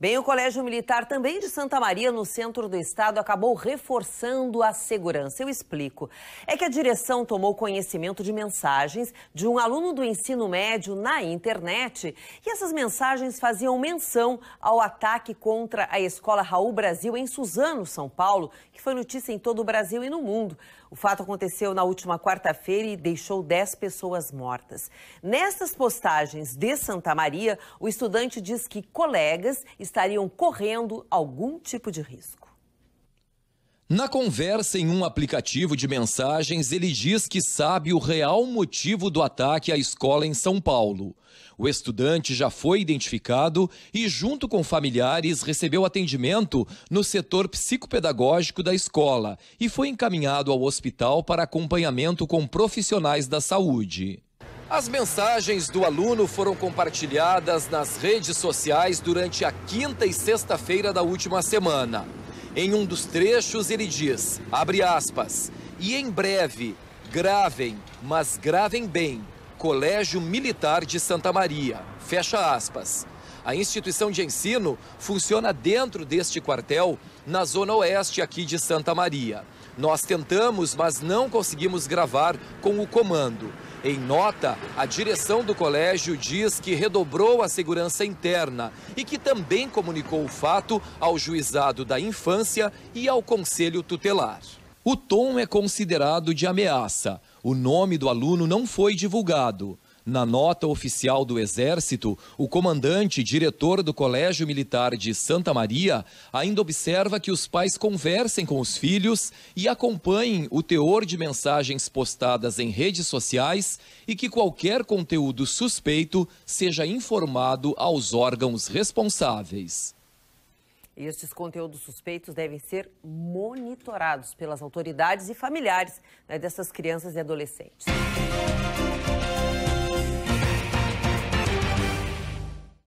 Bem, o Colégio Militar também de Santa Maria, no centro do estado, acabou reforçando a segurança. Eu explico. É que a direção tomou conhecimento de mensagens de um aluno do ensino médio na internet e essas mensagens faziam menção ao ataque contra a escola Raul Brasil em Suzano, São Paulo, que foi notícia em todo o Brasil e no mundo. O fato aconteceu na última quarta-feira e deixou 10 pessoas mortas. Nessas postagens de Santa Maria, o estudante diz que colegas estariam correndo algum tipo de risco. Na conversa em um aplicativo de mensagens, ele diz que sabe o real motivo do ataque à escola em São Paulo. O estudante já foi identificado e, junto com familiares, recebeu atendimento no setor psicopedagógico da escola e foi encaminhado ao hospital para acompanhamento com profissionais da saúde. As mensagens do aluno foram compartilhadas nas redes sociais durante a quinta e sexta-feira da última semana. Em um dos trechos ele diz, abre aspas, e em breve, gravem, mas gravem bem, Colégio Militar de Santa Maria, fecha aspas. A instituição de ensino funciona dentro deste quartel, na zona oeste aqui de Santa Maria. Nós tentamos, mas não conseguimos gravar com o comando. Em nota, a direção do colégio diz que redobrou a segurança interna e que também comunicou o fato ao juizado da infância e ao conselho tutelar. O tom é considerado de ameaça. O nome do aluno não foi divulgado. Na nota oficial do Exército, o comandante diretor do Colégio Militar de Santa Maria ainda observa que os pais conversem com os filhos e acompanhem o teor de mensagens postadas em redes sociais e que qualquer conteúdo suspeito seja informado aos órgãos responsáveis. estes conteúdos suspeitos devem ser monitorados pelas autoridades e familiares né, dessas crianças e adolescentes.